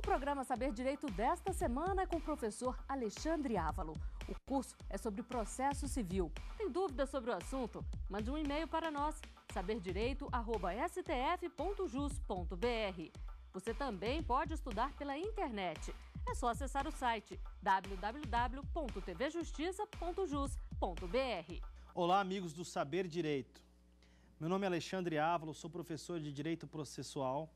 O programa Saber Direito desta semana é com o professor Alexandre Ávalo. O curso é sobre processo civil. Tem dúvidas sobre o assunto? Mande um e-mail para nós, saberdireito.stf.jus.br. Você também pode estudar pela internet. É só acessar o site www.tvjustiça.jus.br. Olá, amigos do Saber Direito. Meu nome é Alexandre Ávalo, sou professor de Direito Processual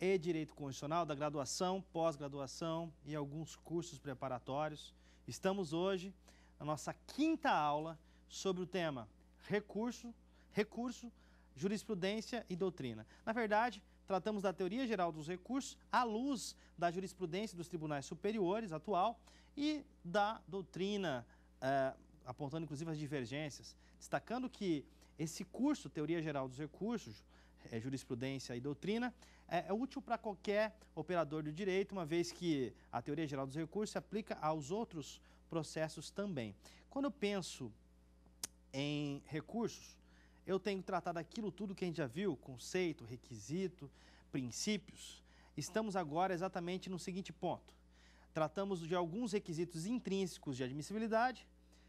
e Direito Constitucional da graduação, pós-graduação e alguns cursos preparatórios. Estamos hoje na nossa quinta aula sobre o tema recurso, recurso, jurisprudência e doutrina. Na verdade, tratamos da teoria geral dos recursos à luz da jurisprudência dos tribunais superiores atual e da doutrina, eh, apontando inclusive as divergências, destacando que esse curso, Teoria Geral dos Recursos, eh, Jurisprudência e Doutrina, é, é, útil para qualquer operador do direito, uma vez que a teoria geral dos recursos se aplica aos outros processos também. Quando eu penso em recursos, eu tenho tratado aquilo tudo que a gente já viu, conceito, requisito, princípios. Estamos agora exatamente no seguinte ponto. Tratamos de alguns requisitos intrínsecos de admissibilidade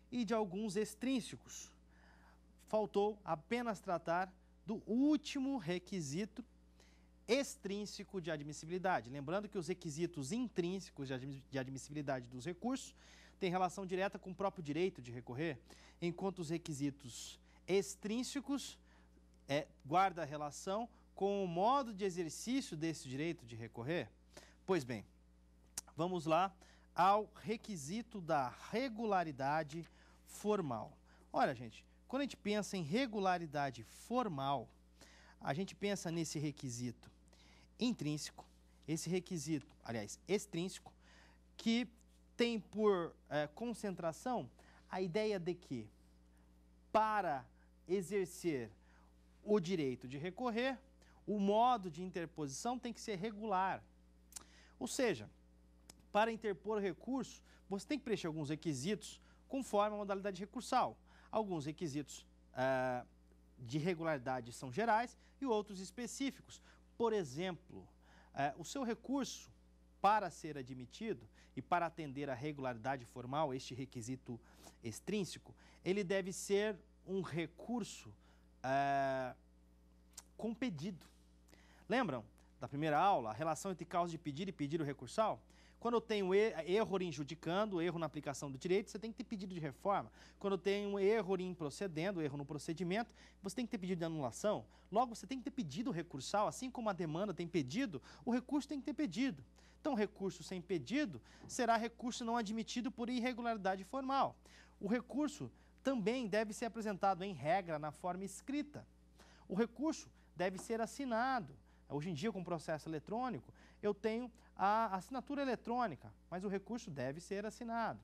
e de alguns extrínsecos. Faltou apenas tratar do último requisito extrínseco de admissibilidade. Lembrando que os requisitos intrínsecos de admissibilidade dos recursos têm relação direta com o próprio direito de recorrer, enquanto os requisitos extrínsecos é, guarda relação com o modo de exercício desse direito de recorrer. Pois bem, vamos lá ao requisito da regularidade formal. Olha, gente, quando a gente pensa em regularidade formal, a gente pensa nesse requisito intrínseco, esse requisito, aliás, extrínseco, que tem por é, concentração a ideia de que, para exercer o direito de recorrer, o modo de interposição tem que ser regular. Ou seja, para interpor recurso, você tem que preencher alguns requisitos conforme a modalidade recursal. Alguns requisitos uh, de regularidade são gerais e outros específicos, por exemplo, é, o seu recurso para ser admitido e para atender à regularidade formal, este requisito extrínseco, ele deve ser um recurso eh, com pedido. Lembram da primeira aula, a relação entre causa de pedir e pedir o recursal? Quando eu tenho erro injudicando, erro na aplicação do direito, você tem que ter pedido de reforma. Quando eu tenho erro improcedendo, erro no procedimento, você tem que ter pedido de anulação. Logo, você tem que ter pedido recursal, assim como a demanda tem pedido, o recurso tem que ter pedido. Então, recurso sem pedido será recurso não admitido por irregularidade formal. O recurso também deve ser apresentado em regra na forma escrita. O recurso deve ser assinado Hoje em dia, com o processo eletrônico, eu tenho a assinatura eletrônica, mas o recurso deve ser assinado.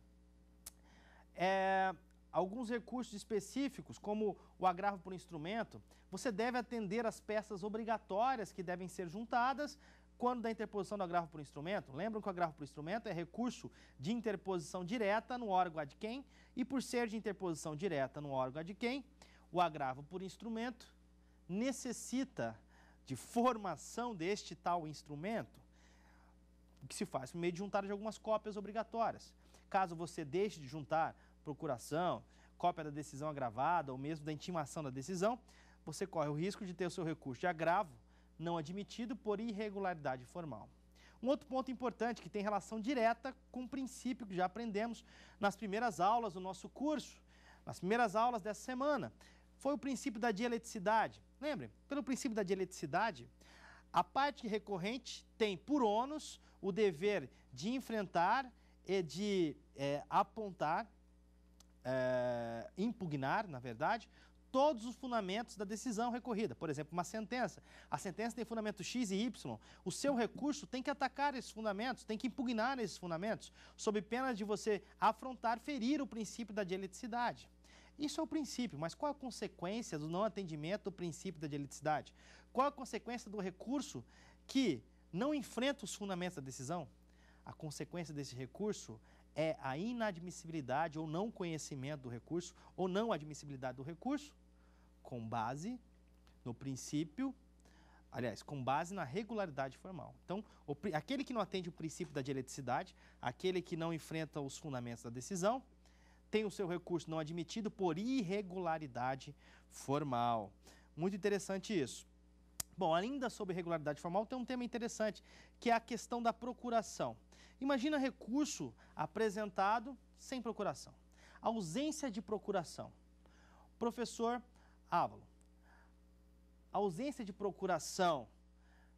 É, alguns recursos específicos, como o agravo por instrumento, você deve atender às peças obrigatórias que devem ser juntadas quando da interposição do agravo por instrumento. Lembram que o agravo por instrumento é recurso de interposição direta no órgão ad quem, e por ser de interposição direta no órgão ad quem, o agravo por instrumento necessita de formação deste tal instrumento, o que se faz por meio de juntar de algumas cópias obrigatórias. Caso você deixe de juntar procuração, cópia da decisão agravada ou mesmo da intimação da decisão, você corre o risco de ter o seu recurso de agravo não admitido por irregularidade formal. Um outro ponto importante que tem relação direta com o princípio que já aprendemos nas primeiras aulas do nosso curso, nas primeiras aulas dessa semana, foi o princípio da dialeticidade. Lembrem, pelo princípio da dialeticidade, a parte recorrente tem por ônus o dever de enfrentar e de é, apontar, é, impugnar, na verdade, todos os fundamentos da decisão recorrida. Por exemplo, uma sentença. A sentença tem fundamento X e Y. O seu recurso tem que atacar esses fundamentos, tem que impugnar esses fundamentos, sob pena de você afrontar, ferir o princípio da dialeticidade. Isso é o princípio, mas qual a consequência do não atendimento do princípio da dialeticidade? Qual a consequência do recurso que não enfrenta os fundamentos da decisão? A consequência desse recurso é a inadmissibilidade ou não conhecimento do recurso ou não admissibilidade do recurso com base no princípio, aliás, com base na regularidade formal. Então, o, aquele que não atende o princípio da dialeticidade, aquele que não enfrenta os fundamentos da decisão, tem o seu recurso não admitido por irregularidade formal. Muito interessante isso. Bom, ainda sobre regularidade formal, tem um tema interessante, que é a questão da procuração. Imagina recurso apresentado sem procuração. Ausência de procuração. Professor Ávalo, ausência de procuração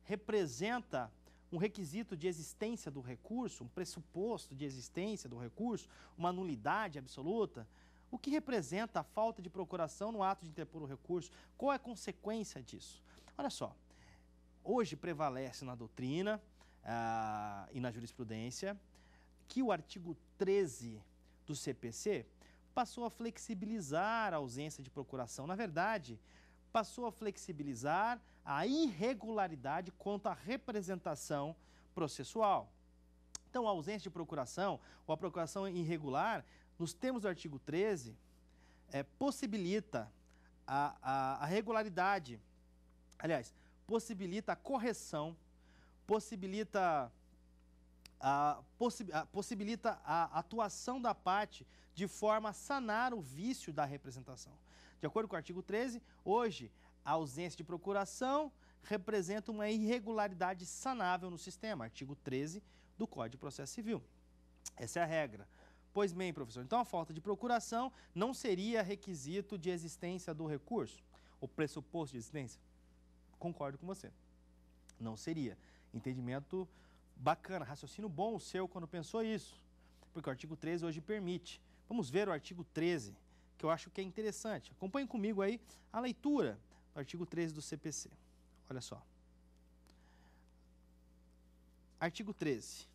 representa um requisito de existência do recurso, um pressuposto de existência do recurso, uma nulidade absoluta? O que representa a falta de procuração no ato de interpor o recurso? Qual é a consequência disso? Olha só, hoje prevalece na doutrina ah, e na jurisprudência que o artigo 13 do CPC passou a flexibilizar a ausência de procuração. Na verdade, passou a flexibilizar a irregularidade quanto à representação processual. Então, a ausência de procuração ou a procuração irregular, nos termos do artigo 13, é, possibilita a, a, a regularidade, aliás, possibilita a correção, possibilita a, possi a, possibilita a atuação da parte de forma a sanar o vício da representação. De acordo com o artigo 13, hoje, a ausência de procuração representa uma irregularidade sanável no sistema, artigo 13 do Código de Processo Civil. Essa é a regra. Pois bem, professor, então a falta de procuração não seria requisito de existência do recurso? O pressuposto de existência? Concordo com você. Não seria. Entendimento bacana, raciocínio bom o seu quando pensou isso. Porque o artigo 13 hoje permite. Vamos ver o artigo 13 que eu acho que é interessante. Acompanhe comigo aí a leitura do artigo 13 do CPC. Olha só. Artigo 13.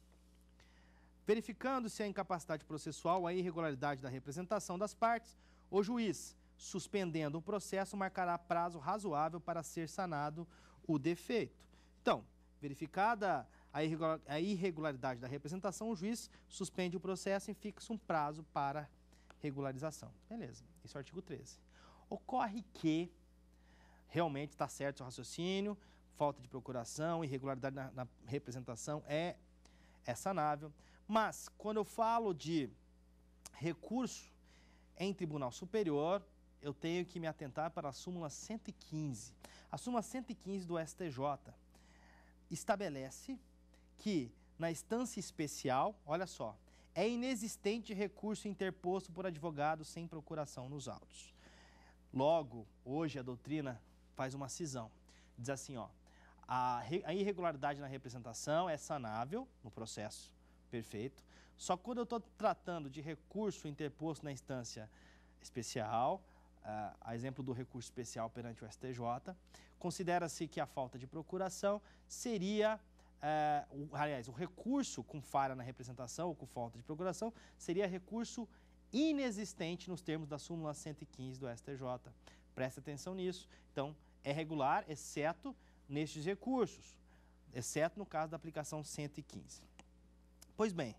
Verificando-se a incapacidade processual, a irregularidade da representação das partes, o juiz, suspendendo o processo, marcará prazo razoável para ser sanado o defeito. Então, verificada a irregularidade da representação, o juiz suspende o processo e fixa um prazo para regularização. Beleza, isso é o artigo 13. Ocorre que realmente está certo o seu raciocínio, falta de procuração, irregularidade na, na representação é, é sanável. Mas quando eu falo de recurso em tribunal superior, eu tenho que me atentar para a súmula 115. A súmula 115 do STJ estabelece que na instância especial, olha só, é inexistente recurso interposto por advogado sem procuração nos autos. Logo, hoje a doutrina faz uma cisão. Diz assim, ó, a, a irregularidade na representação é sanável no processo, perfeito. Só quando eu estou tratando de recurso interposto na instância especial, uh, a exemplo do recurso especial perante o STJ, considera-se que a falta de procuração seria é, o, aliás, o recurso com falha na representação ou com falta de procuração seria recurso inexistente nos termos da súmula 115 do STJ. Preste atenção nisso. Então, é regular, exceto nestes recursos, exceto no caso da aplicação 115. Pois bem,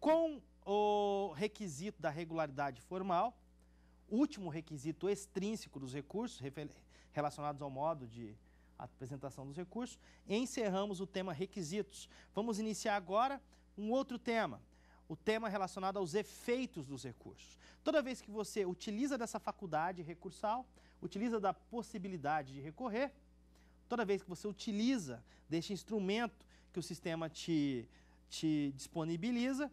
com o requisito da regularidade formal, último requisito extrínseco dos recursos relacionados ao modo de a apresentação dos recursos. Encerramos o tema requisitos. Vamos iniciar agora um outro tema, o tema relacionado aos efeitos dos recursos. Toda vez que você utiliza dessa faculdade recursal, utiliza da possibilidade de recorrer, toda vez que você utiliza deste instrumento que o sistema te, te disponibiliza,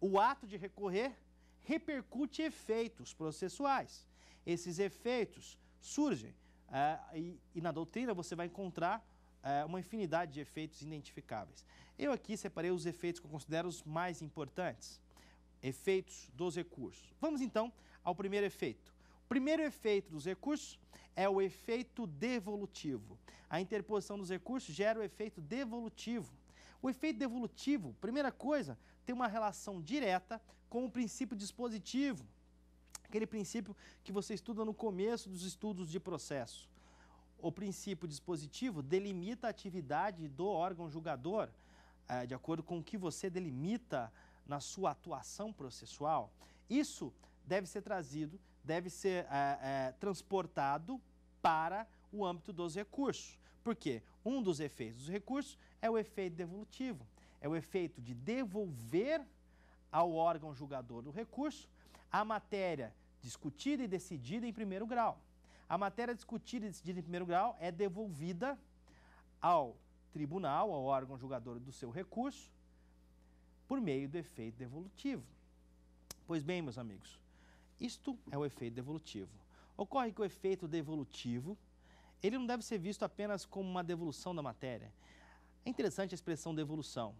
o ato de recorrer repercute efeitos processuais. Esses efeitos surgem é, e, e, na doutrina você vai encontrar é, uma infinidade de efeitos identificáveis. Eu aqui separei os efeitos que eu considero os mais importantes, efeitos dos recursos. Vamos então ao primeiro efeito. O primeiro efeito dos recursos é o efeito devolutivo. A interposição dos recursos gera o efeito devolutivo. O efeito devolutivo, primeira coisa, tem uma relação direta com o princípio dispositivo Aquele princípio que você estuda no começo dos estudos de processo. O princípio dispositivo delimita a atividade do órgão julgador eh, de acordo com o que você delimita na sua atuação processual. Isso deve ser trazido, deve ser é, é, transportado para o âmbito dos recursos. Porque um dos efeitos dos recursos é o efeito devolutivo, é o efeito de devolver ao órgão julgador do recurso a matéria discutida e decidida em primeiro grau. A matéria discutida e decidida em primeiro grau é devolvida ao tribunal, ao órgão julgador do seu recurso, por meio do efeito devolutivo. Pois bem, meus amigos, isto é o efeito devolutivo. Ocorre que o efeito devolutivo, ele não deve ser visto apenas como uma devolução da matéria. É interessante a expressão devolução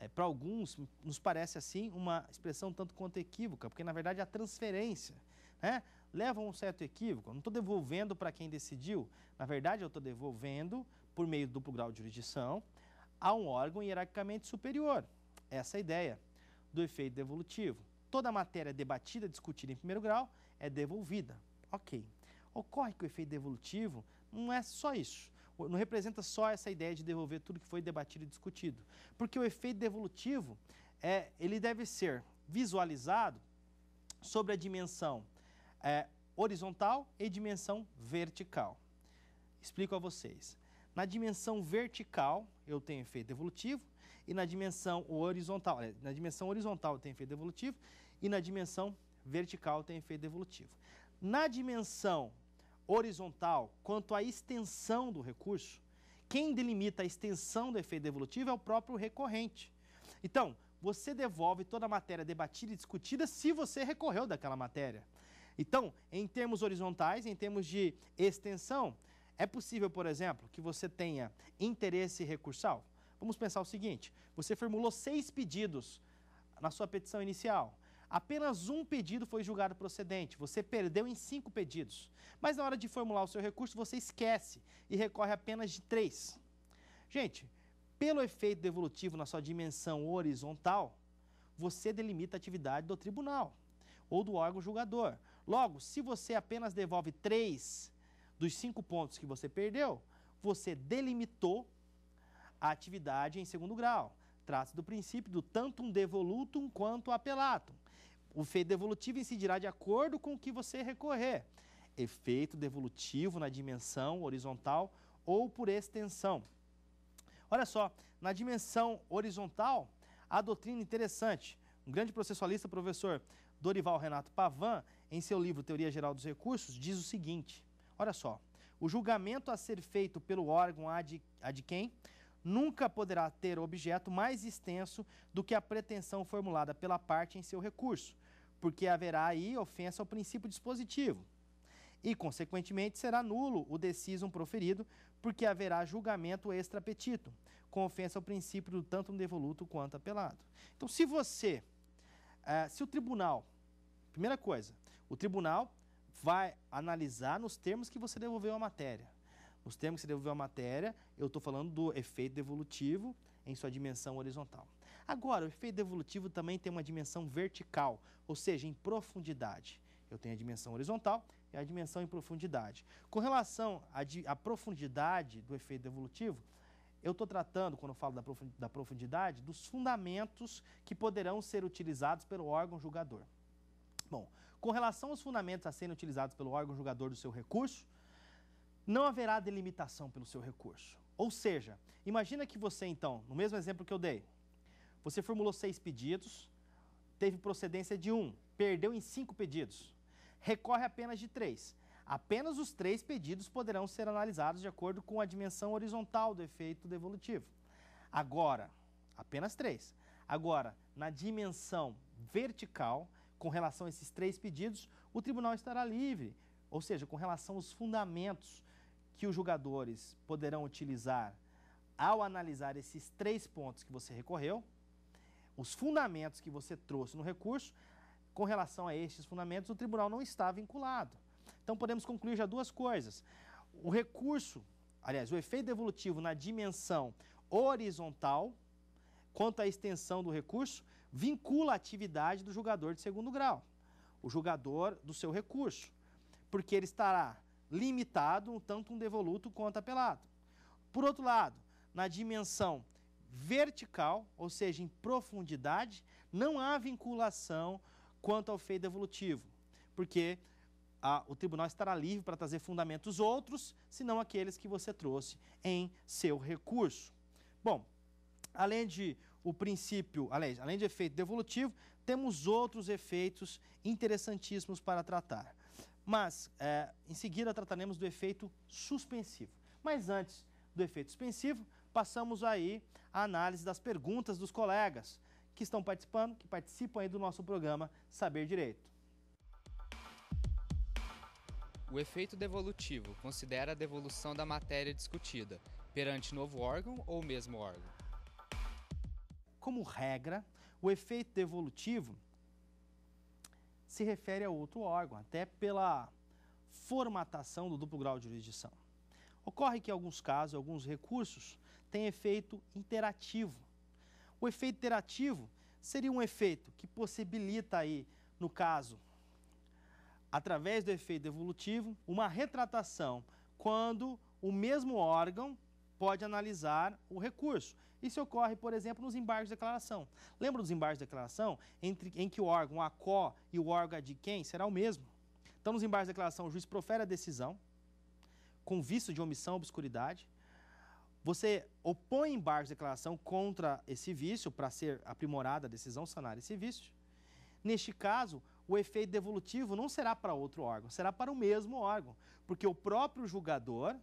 é, para alguns, nos parece assim uma expressão tanto quanto equívoca, porque na verdade a transferência né, leva a um certo equívoco. Eu não estou devolvendo para quem decidiu, na verdade eu estou devolvendo, por meio do duplo grau de jurisdição, a um órgão hierarquicamente superior. Essa é a ideia do efeito devolutivo. Toda a matéria debatida, discutida em primeiro grau, é devolvida. Ok. Ocorre que o efeito devolutivo não é só isso não representa só essa ideia de devolver tudo que foi debatido e discutido, porque o efeito devolutivo é, ele deve ser visualizado sobre a dimensão é, horizontal e dimensão vertical. Explico a vocês. Na dimensão vertical, eu tenho efeito devolutivo, e na dimensão horizontal, é, na dimensão horizontal eu tenho efeito devolutivo, e na dimensão vertical tem efeito devolutivo. Na dimensão horizontal quanto à extensão do recurso, quem delimita a extensão do efeito devolutivo é o próprio recorrente. Então, você devolve toda a matéria debatida e discutida se você recorreu daquela matéria. Então, em termos horizontais, em termos de extensão, é possível, por exemplo, que você tenha interesse recursal? Vamos pensar o seguinte: você formulou seis pedidos na sua petição inicial. Apenas um pedido foi julgado procedente, você perdeu em cinco pedidos. Mas na hora de formular o seu recurso, você esquece e recorre apenas de três. Gente, pelo efeito devolutivo na sua dimensão horizontal, você delimita a atividade do tribunal ou do órgão julgador. Logo, se você apenas devolve três dos cinco pontos que você perdeu, você delimitou a atividade em segundo grau. Trata-se do princípio do tanto um devolutum quanto apelatum. O efeito devolutivo incidirá de acordo com o que você recorrer. Efeito devolutivo na dimensão horizontal ou por extensão. Olha só, na dimensão horizontal, a doutrina interessante. Um grande processualista, professor Dorival Renato Pavan, em seu livro Teoria Geral dos Recursos, diz o seguinte: olha só, o julgamento a ser feito pelo órgão a de, a de quem nunca poderá ter objeto mais extenso do que a pretensão formulada pela parte em seu recurso, porque haverá aí ofensa ao princípio dispositivo. E, consequentemente, será nulo o decisum proferido, porque haverá julgamento extra-petito, com ofensa ao princípio do tanto devoluto quanto apelado. Então, se você, é, se o tribunal, primeira coisa, o tribunal vai analisar nos termos que você devolveu a matéria. Nos termos que você devolveu a matéria, eu estou falando do efeito devolutivo em sua dimensão horizontal. Agora, o efeito evolutivo também tem uma dimensão vertical, ou seja, em profundidade. Eu tenho a dimensão horizontal e a dimensão em profundidade. Com relação à profundidade do efeito evolutivo, eu estou tratando, quando eu falo da, da profundidade, dos fundamentos que poderão ser utilizados pelo órgão julgador. Bom, com relação aos fundamentos a serem utilizados pelo órgão julgador do seu recurso, não haverá delimitação pelo seu recurso. Ou seja, imagina que você, então, no mesmo exemplo que eu dei, você formulou seis pedidos, teve procedência de um, perdeu em cinco pedidos. Recorre apenas de três. Apenas os três pedidos poderão ser analisados de acordo com a dimensão horizontal do efeito devolutivo. Agora, apenas três. Agora, na dimensão vertical, com relação a esses três pedidos, o tribunal estará livre, ou seja, com relação aos fundamentos que os julgadores poderão utilizar ao analisar esses três pontos que você recorreu, os fundamentos que você trouxe no recurso, com relação a estes fundamentos, o tribunal não está vinculado. Então podemos concluir já duas coisas. O recurso, aliás, o efeito devolutivo na dimensão horizontal, quanto à extensão do recurso, vincula a atividade do julgador de segundo grau, o julgador do seu recurso, porque ele estará limitado tanto um devoluto quanto apelado. Por outro lado, na dimensão vertical, ou seja, em profundidade, não há vinculação quanto ao feito evolutivo, porque a, o tribunal estará livre para trazer fundamentos outros, senão aqueles que você trouxe em seu recurso. Bom, além de o princípio, além, além de efeito devolutivo, temos outros efeitos interessantíssimos para tratar. Mas, é, em seguida, trataremos do efeito suspensivo. Mas antes do efeito suspensivo, passamos aí a análise das perguntas dos colegas que estão participando, que participam aí do nosso programa Saber Direito. O efeito devolutivo considera a devolução da matéria discutida perante novo órgão ou mesmo órgão. Como regra, o efeito devolutivo se refere a outro órgão, até pela formatação do duplo grau de jurisdição. Ocorre que, em alguns casos, alguns recursos tem efeito interativo. O efeito interativo seria um efeito que possibilita aí, no caso, através do efeito evolutivo, uma retratação quando o mesmo órgão pode analisar o recurso. Isso ocorre, por exemplo, nos embargos de declaração. Lembra dos embargos de declaração? Entre, em que o órgão ACO e o órgão de quem será o mesmo. Então, nos embargos de declaração, o juiz profere a decisão com vício de omissão ou obscuridade. Você opõe embargo de declaração contra esse vício, para ser aprimorada a decisão sanar esse vício. Neste caso, o efeito devolutivo não será para outro órgão, será para o mesmo órgão, porque o próprio julgador,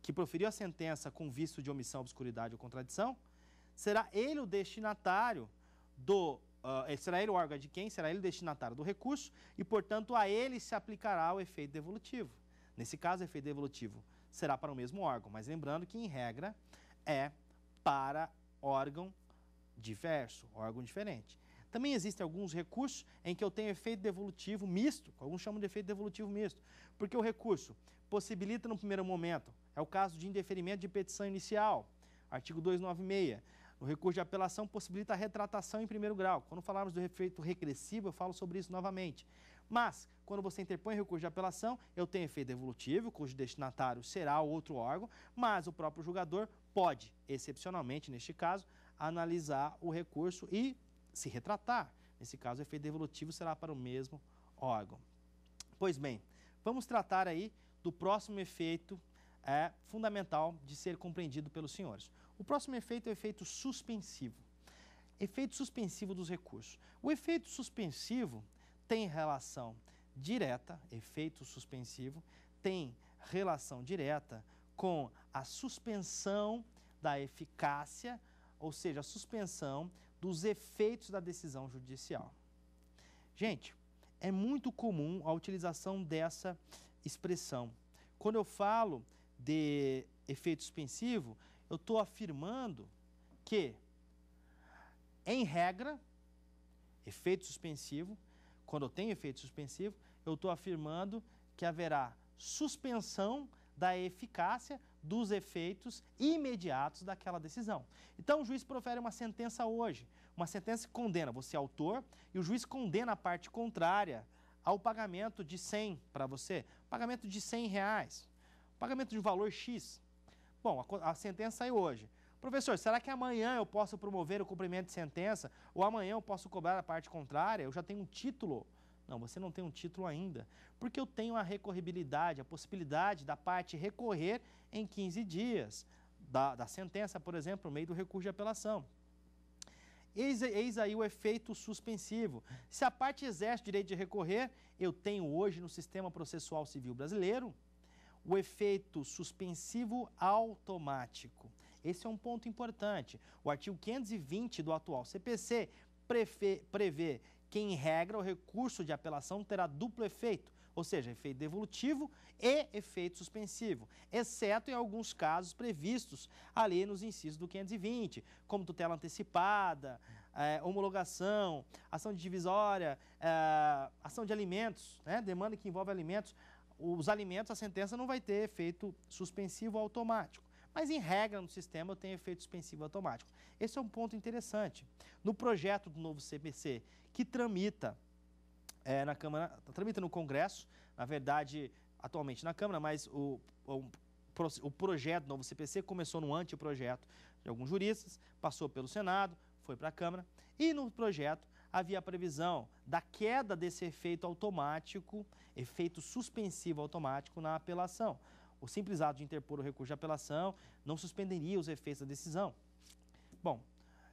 que proferiu a sentença com vício de omissão, obscuridade ou contradição, será ele o destinatário do. Uh, será ele o órgão de quem? Será ele o destinatário do recurso e, portanto, a ele se aplicará o efeito devolutivo. Nesse caso, o efeito devolutivo será para o mesmo órgão. Mas lembrando que, em regra, é para órgão diverso, órgão diferente. Também existem alguns recursos em que eu tenho efeito devolutivo misto, alguns chamam de efeito devolutivo misto, porque o recurso possibilita no primeiro momento, é o caso de indeferimento de petição inicial, artigo 296. O recurso de apelação possibilita a retratação em primeiro grau. Quando falarmos do efeito regressivo, eu falo sobre isso novamente. Mas, quando você interpõe recurso de apelação, eu tenho efeito devolutivo, cujo destinatário será outro órgão, mas o próprio julgador pode, excepcionalmente neste caso, analisar o recurso e se retratar. Nesse caso, o efeito devolutivo será para o mesmo órgão. Pois bem, vamos tratar aí do próximo efeito é, fundamental de ser compreendido pelos senhores. O próximo efeito é o efeito suspensivo. Efeito suspensivo dos recursos. O efeito suspensivo tem relação direta, efeito suspensivo, tem relação direta com a suspensão da eficácia, ou seja, a suspensão dos efeitos da decisão judicial. Gente, é muito comum a utilização dessa expressão. Quando eu falo de efeito suspensivo, eu estou afirmando que, em regra, efeito suspensivo quando eu tenho efeito suspensivo, eu estou afirmando que haverá suspensão da eficácia dos efeitos imediatos daquela decisão. Então, o juiz profere uma sentença hoje, uma sentença que condena você autor e o juiz condena a parte contrária ao pagamento de 100 para você, pagamento de 100 reais, pagamento de valor X. Bom, a, a sentença sai hoje. Professor, será que amanhã eu posso promover o cumprimento de sentença? Ou amanhã eu posso cobrar a parte contrária? Eu já tenho um título? Não, você não tem um título ainda, porque eu tenho a recorribilidade, a possibilidade da parte recorrer em 15 dias da, da sentença, por exemplo, no meio do recurso de apelação. Eis, eis, aí o efeito suspensivo. Se a parte exerce o direito de recorrer, eu tenho hoje no sistema processual civil brasileiro o efeito suspensivo automático. Esse é um ponto importante. O artigo 520 do atual CPC prevê que, em regra, o recurso de apelação terá duplo efeito, ou seja, efeito devolutivo e efeito suspensivo, exceto em alguns casos previstos ali nos incisos do 520, como tutela antecipada, é, homologação, ação de divisória, é, ação de alimentos, né, demanda que envolve alimentos. Os alimentos, a sentença não vai ter efeito suspensivo automático. Mas, em regra, no sistema eu tenho efeito suspensivo automático. Esse é um ponto interessante. No projeto do novo CPC, que tramita é, na Câmara, tramita no Congresso, na verdade, atualmente na Câmara, mas o, o, o projeto do novo CPC começou no anteprojeto de alguns juristas, passou pelo Senado, foi para a Câmara, e no projeto havia a previsão da queda desse efeito automático, efeito suspensivo automático na apelação. O simples ato de interpor o recurso de apelação não suspenderia os efeitos da decisão. Bom,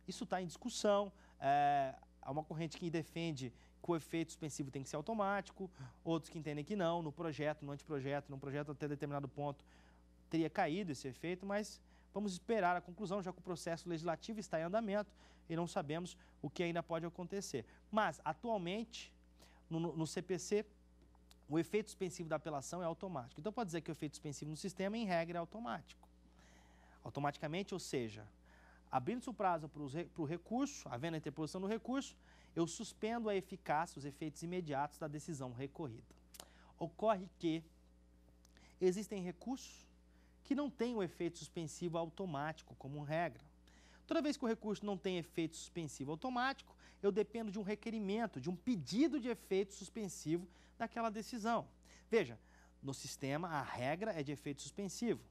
isso está em discussão. É, há uma corrente que defende que o efeito suspensivo tem que ser automático, outros que entendem que não, no projeto, no anteprojeto, no projeto até determinado ponto teria caído esse efeito, mas vamos esperar a conclusão, já que o processo legislativo está em andamento e não sabemos o que ainda pode acontecer. Mas, atualmente, no, no CPC, o efeito suspensivo da apelação é automático. Então, pode dizer que o efeito suspensivo no sistema, em regra, é automático. Automaticamente, ou seja, abrindo-se o prazo para o pro recurso, havendo a interposição do recurso, eu suspendo a eficácia, os efeitos imediatos da decisão recorrida. Ocorre que existem recursos que não têm o efeito suspensivo automático como regra. Toda vez que o recurso não tem efeito suspensivo automático, eu dependo de um requerimento, de um pedido de efeito suspensivo daquela decisão. Veja, no sistema a regra é de efeito suspensivo,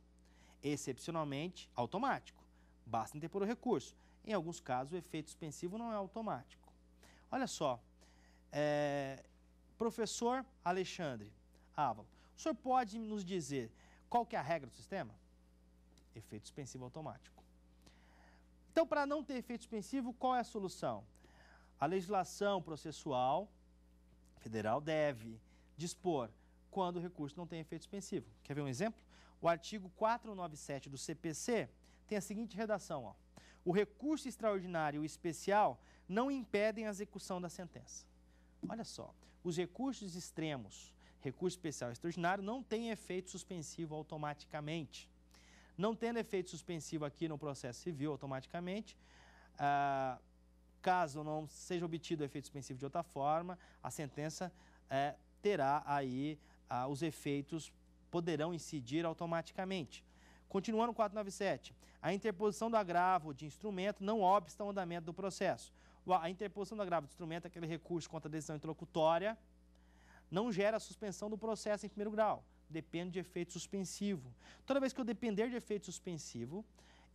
excepcionalmente automático. Basta interpor o recurso. Em alguns casos, o efeito suspensivo não é automático. Olha só, é, professor Alexandre Ávalo, o senhor pode nos dizer qual que é a regra do sistema? Efeito suspensivo automático. Então, para não ter efeito suspensivo, qual é a solução? A legislação processual federal deve dispor quando o recurso não tem efeito suspensivo. Quer ver um exemplo? O artigo 497 do CPC tem a seguinte redação: ó. o recurso extraordinário e especial não impedem a execução da sentença. Olha só, os recursos extremos, recurso especial e extraordinário, não têm efeito suspensivo automaticamente. Não tendo efeito suspensivo aqui no processo civil automaticamente, ah, caso não seja obtido efeito suspensivo de outra forma, a sentença é, terá aí ah, os efeitos poderão incidir automaticamente. Continuando o 497, a interposição do agravo de instrumento não obsta o andamento do processo. A interposição do agravo de instrumento, é aquele recurso contra a decisão interlocutória, não gera suspensão do processo em primeiro grau dependo de efeito suspensivo. Toda vez que eu depender de efeito suspensivo,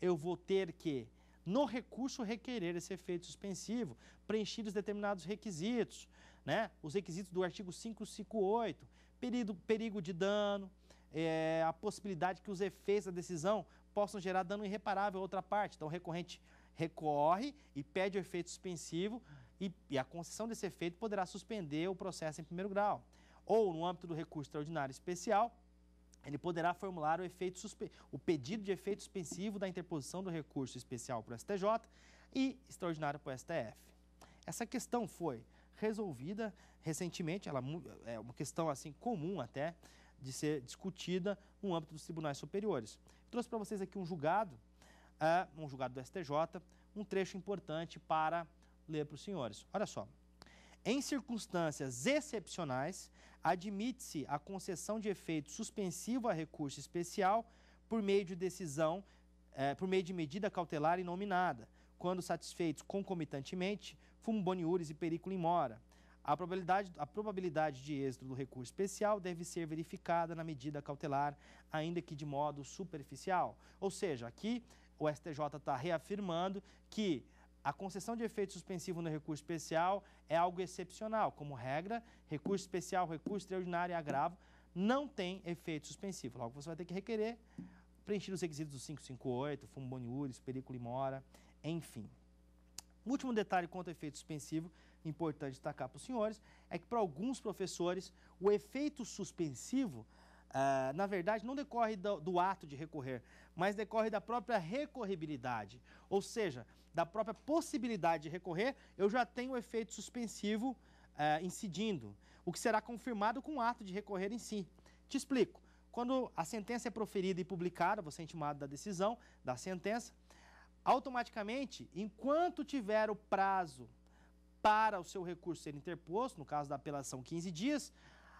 eu vou ter que, no recurso, requerer esse efeito suspensivo, preenchidos determinados requisitos, né? os requisitos do artigo 558, perigo, perigo de dano, é, a possibilidade que os efeitos da decisão possam gerar dano irreparável a outra parte. Então, o recorrente recorre e pede o efeito suspensivo e, e a concessão desse efeito poderá suspender o processo em primeiro grau ou no âmbito do recurso extraordinário especial, ele poderá formular o, efeito o pedido de efeito suspensivo da interposição do recurso especial para o STJ e extraordinário para o STF. Essa questão foi resolvida recentemente, ela é, é uma questão assim comum até de ser discutida no âmbito dos tribunais superiores. Trouxe para vocês aqui um julgado, uh, um julgado do STJ, um trecho importante para ler para os senhores. Olha só. Em circunstâncias excepcionais, admite-se a concessão de efeito suspensivo a recurso especial por meio de decisão, eh, por meio de medida cautelar inominada, quando satisfeitos concomitantemente fumo boniures e periculo in mora. A probabilidade, a probabilidade de êxito do recurso especial deve ser verificada na medida cautelar, ainda que de modo superficial. Ou seja, aqui o STJ está reafirmando que a concessão de efeito suspensivo no recurso especial é algo excepcional. Como regra, recurso especial, recurso extraordinário e agravo não tem efeito suspensivo. Logo, você vai ter que requerer preencher os requisitos do 558, fumo boniúris, perículo e mora, enfim. último detalhe quanto ao efeito suspensivo, importante destacar para os senhores, é que para alguns professores o efeito suspensivo ah, na verdade, não decorre do, do ato de recorrer, mas decorre da própria recorribilidade, ou seja, da própria possibilidade de recorrer, eu já tenho o efeito suspensivo eh, incidindo, o que será confirmado com o ato de recorrer em si. Te explico. Quando a sentença é proferida e publicada, você é intimado da decisão, da sentença, automaticamente, enquanto tiver o prazo para o seu recurso ser interposto, no caso da apelação, 15 dias,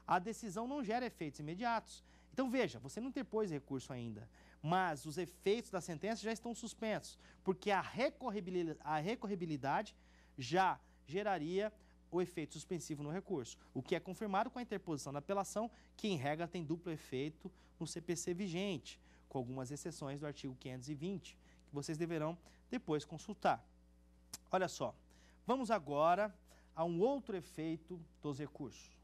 a decisão não gera efeitos imediatos. Então veja, você não interpôs recurso ainda, mas os efeitos da sentença já estão suspensos, porque a recorribilidade, a recorribilidade já geraria o efeito suspensivo no recurso, o que é confirmado com a interposição da apelação, que em regra tem duplo efeito no CPC vigente, com algumas exceções do artigo 520, que vocês deverão depois consultar. Olha só, vamos agora a um outro efeito dos recursos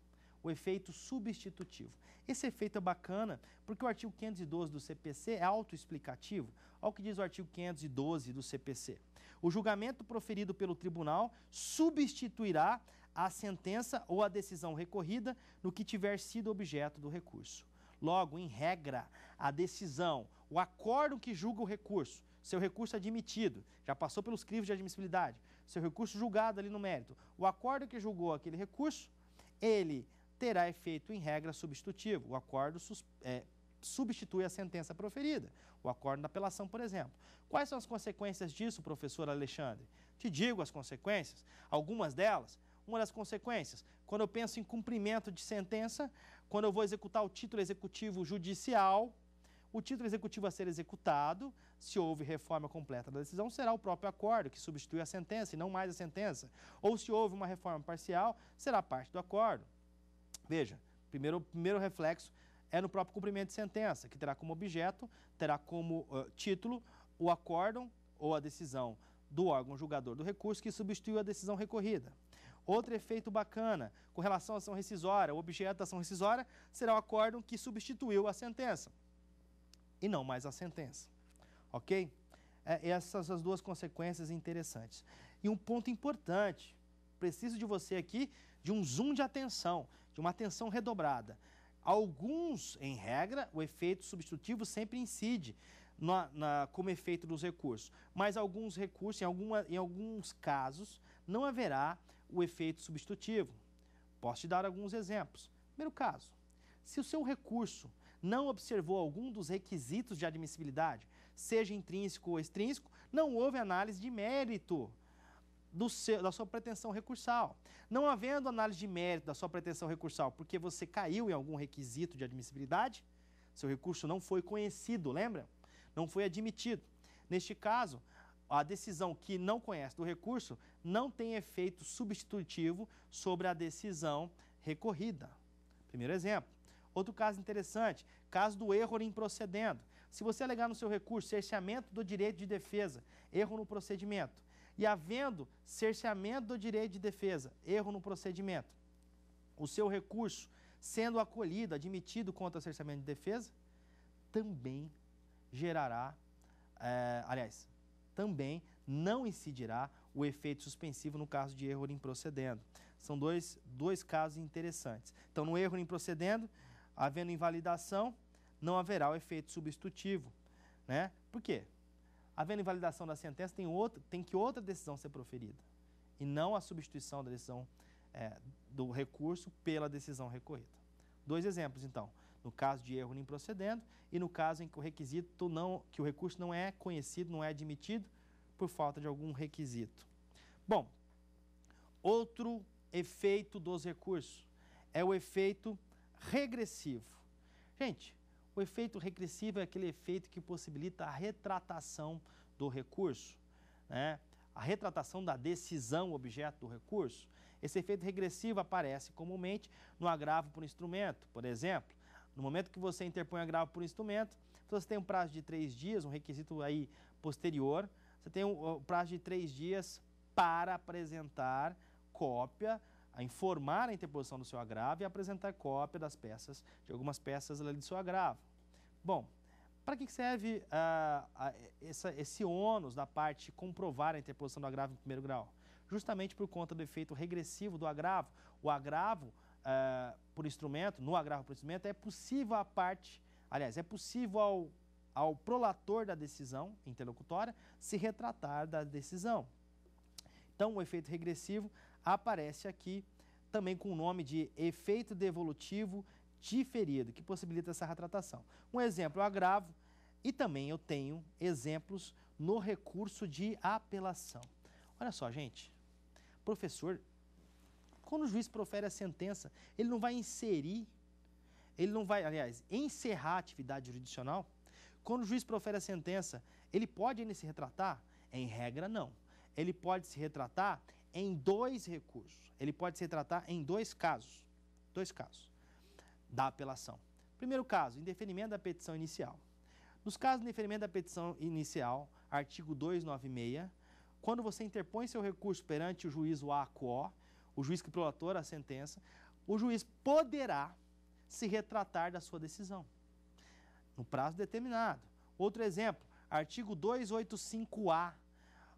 o efeito substitutivo. Esse efeito é bacana porque o artigo 512 do CPC é autoexplicativo. Olha o que diz o artigo 512 do CPC. O julgamento proferido pelo tribunal substituirá a sentença ou a decisão recorrida no que tiver sido objeto do recurso. Logo, em regra, a decisão, o acordo que julga o recurso, seu recurso admitido, já passou pelos crivos de admissibilidade, seu recurso julgado ali no mérito, o acordo que julgou aquele recurso, ele terá efeito em regra substitutivo. O acordo é, substitui a sentença proferida, o acordo da apelação, por exemplo. Quais são as consequências disso, professor Alexandre? Te digo as consequências, algumas delas. Uma das consequências, quando eu penso em cumprimento de sentença, quando eu vou executar o título executivo judicial, o título executivo a ser executado, se houve reforma completa da decisão, será o próprio acordo que substitui a sentença e não mais a sentença. Ou se houve uma reforma parcial, será parte do acordo. Veja, primeiro, o primeiro reflexo é no próprio cumprimento de sentença, que terá como objeto, terá como uh, título o acórdão ou a decisão do órgão julgador do recurso que substituiu a decisão recorrida. Outro efeito bacana, com relação à ação rescisória, o objeto da ação rescisória será o acórdão que substituiu a sentença e não mais a sentença. Ok? É, essas as duas consequências interessantes. E um ponto importante, preciso de você aqui de um zoom de atenção, de uma atenção redobrada. Alguns, em regra, o efeito substitutivo sempre incide na, na, como efeito dos recursos, mas alguns recursos, em, alguma, em alguns casos, não haverá o efeito substitutivo. Posso te dar alguns exemplos. Primeiro caso, se o seu recurso não observou algum dos requisitos de admissibilidade, seja intrínseco ou extrínseco, não houve análise de mérito seu, da sua pretensão recursal. Não havendo análise de mérito da sua pretensão recursal porque você caiu em algum requisito de admissibilidade, seu recurso não foi conhecido, lembra? Não foi admitido. Neste caso, a decisão que não conhece do recurso não tem efeito substitutivo sobre a decisão recorrida. Primeiro exemplo. Outro caso interessante, caso do erro em procedendo. Se você alegar no seu recurso cerceamento do direito de defesa, erro no procedimento, e havendo cerceamento do direito de defesa, erro no procedimento, o seu recurso sendo acolhido, admitido contra o cerceamento de defesa, também gerará, é, aliás, também não incidirá o efeito suspensivo no caso de erro improcedendo. São dois, dois casos interessantes. Então, no erro improcedendo, havendo invalidação, não haverá o efeito substitutivo. Né? Por quê? havendo invalidação da sentença, tem, outro, tem que outra decisão ser proferida, e não a substituição da decisão é, do recurso pela decisão recorrida. Dois exemplos, então, no caso de erro não procedendo e no caso em que o requisito não, que o recurso não é conhecido, não é admitido por falta de algum requisito. Bom, outro efeito dos recursos é o efeito regressivo. Gente, o efeito regressivo é aquele efeito que possibilita a retratação do recurso, né? a retratação da decisão objeto do recurso. Esse efeito regressivo aparece comumente no agravo por instrumento, por exemplo. No momento que você interpõe agravo por instrumento, você tem um prazo de três dias, um requisito aí posterior, você tem um prazo de três dias para apresentar cópia a informar a interposição do seu agravo e apresentar cópia das peças, de algumas peças do seu agravo. Bom, para que serve ah, essa, esse ônus da parte de comprovar a interposição do agravo em primeiro grau? Justamente por conta do efeito regressivo do agravo. O agravo ah, por instrumento, no agravo por instrumento, é possível a parte, aliás, é possível ao, ao prolator da decisão interlocutória se retratar da decisão. Então, o efeito regressivo aparece aqui também com o nome de efeito devolutivo diferido, que possibilita essa retratação. Um exemplo, eu agravo e também eu tenho exemplos no recurso de apelação. Olha só, gente, professor, quando o juiz profere a sentença, ele não vai inserir, ele não vai, aliás, encerrar a atividade jurisdicional? Quando o juiz profere a sentença, ele pode ainda se retratar? Em regra, não. Ele pode se retratar em dois recursos. Ele pode se retratar em dois casos. Dois casos da apelação. Primeiro caso, indeferimento da petição inicial. Nos casos de indeferimento da petição inicial, artigo 296, quando você interpõe seu recurso perante o juízo ACO, o juiz que prolatora a sentença, o juiz poderá se retratar da sua decisão no prazo determinado. Outro exemplo, artigo 285A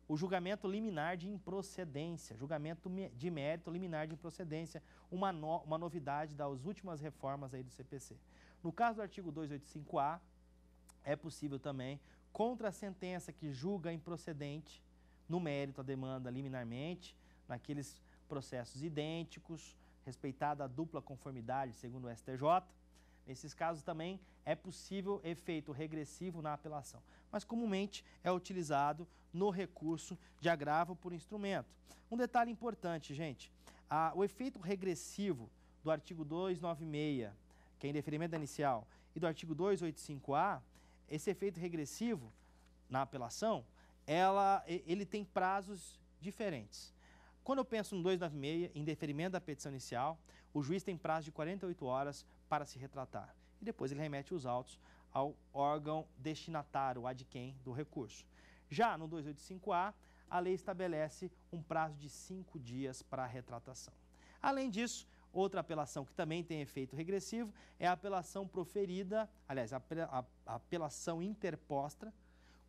o julgamento liminar de improcedência, julgamento de mérito liminar de improcedência, uma, no, uma novidade das últimas reformas aí do CPC. No caso do artigo 285A, é possível também, contra a sentença que julga improcedente no mérito a demanda liminarmente, naqueles processos idênticos, respeitada a dupla conformidade, segundo o STJ, Nesses casos também é possível efeito regressivo na apelação, mas comumente é utilizado no recurso de agravo por instrumento. Um detalhe importante, gente, a, o efeito regressivo do artigo 296, que é indeferimento da inicial, e do artigo 285A, esse efeito regressivo na apelação, ela, ele tem prazos diferentes. Quando eu penso no 296, em deferimento da petição inicial, o juiz tem prazo de 48 horas para se retratar. E depois ele remete os autos ao órgão destinatário, a de quem, do recurso. Já no 285A, a lei estabelece um prazo de cinco dias para retratação. Além disso, outra apelação que também tem efeito regressivo é a apelação proferida, aliás, a apelação interposta